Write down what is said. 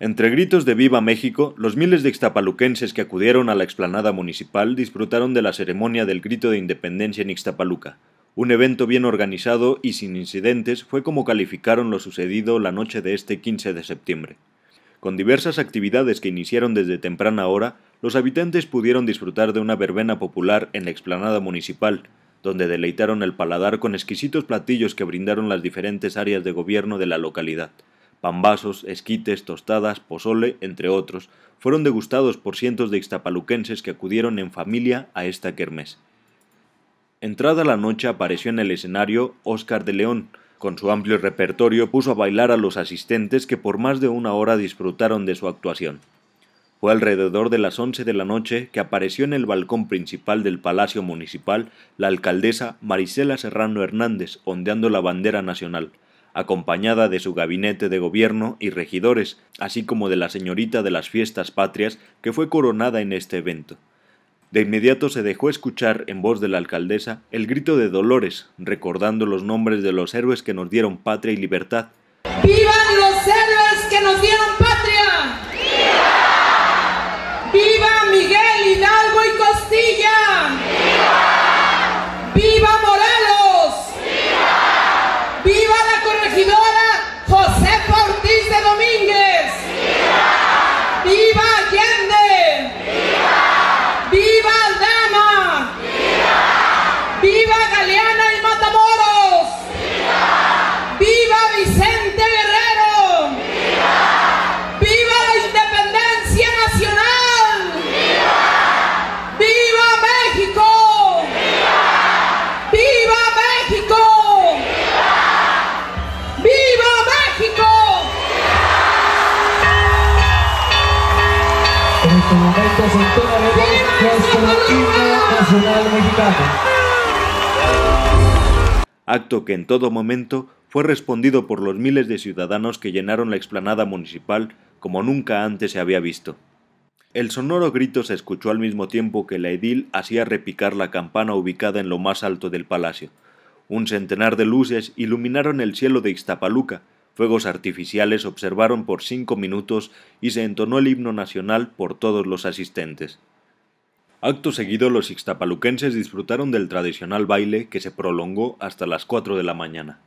Entre gritos de Viva México, los miles de ixtapaluquenses que acudieron a la explanada municipal disfrutaron de la ceremonia del grito de independencia en Ixtapaluca. Un evento bien organizado y sin incidentes fue como calificaron lo sucedido la noche de este 15 de septiembre. Con diversas actividades que iniciaron desde temprana hora, los habitantes pudieron disfrutar de una verbena popular en la explanada municipal, donde deleitaron el paladar con exquisitos platillos que brindaron las diferentes áreas de gobierno de la localidad. Pambazos, esquites, tostadas, pozole, entre otros, fueron degustados por cientos de ixtapaluquenses que acudieron en familia a esta kermés. Entrada la noche apareció en el escenario Óscar de León. Con su amplio repertorio puso a bailar a los asistentes que por más de una hora disfrutaron de su actuación. Fue alrededor de las 11 de la noche que apareció en el balcón principal del Palacio Municipal la alcaldesa Marisela Serrano Hernández ondeando la bandera nacional acompañada de su gabinete de gobierno y regidores, así como de la señorita de las fiestas patrias que fue coronada en este evento. De inmediato se dejó escuchar en voz de la alcaldesa el grito de Dolores, recordando los nombres de los héroes que nos dieron patria y libertad. ¡Vivan los héroes que nos dieron patria! Este este Acto que en todo momento fue respondido por los miles de ciudadanos que llenaron la explanada municipal como nunca antes se había visto. El sonoro grito se escuchó al mismo tiempo que la edil hacía repicar la campana ubicada en lo más alto del palacio. Un centenar de luces iluminaron el cielo de Ixtapaluca, Fuegos artificiales observaron por cinco minutos y se entonó el himno nacional por todos los asistentes. Acto seguido, los ixtapaluquenses disfrutaron del tradicional baile que se prolongó hasta las 4 de la mañana.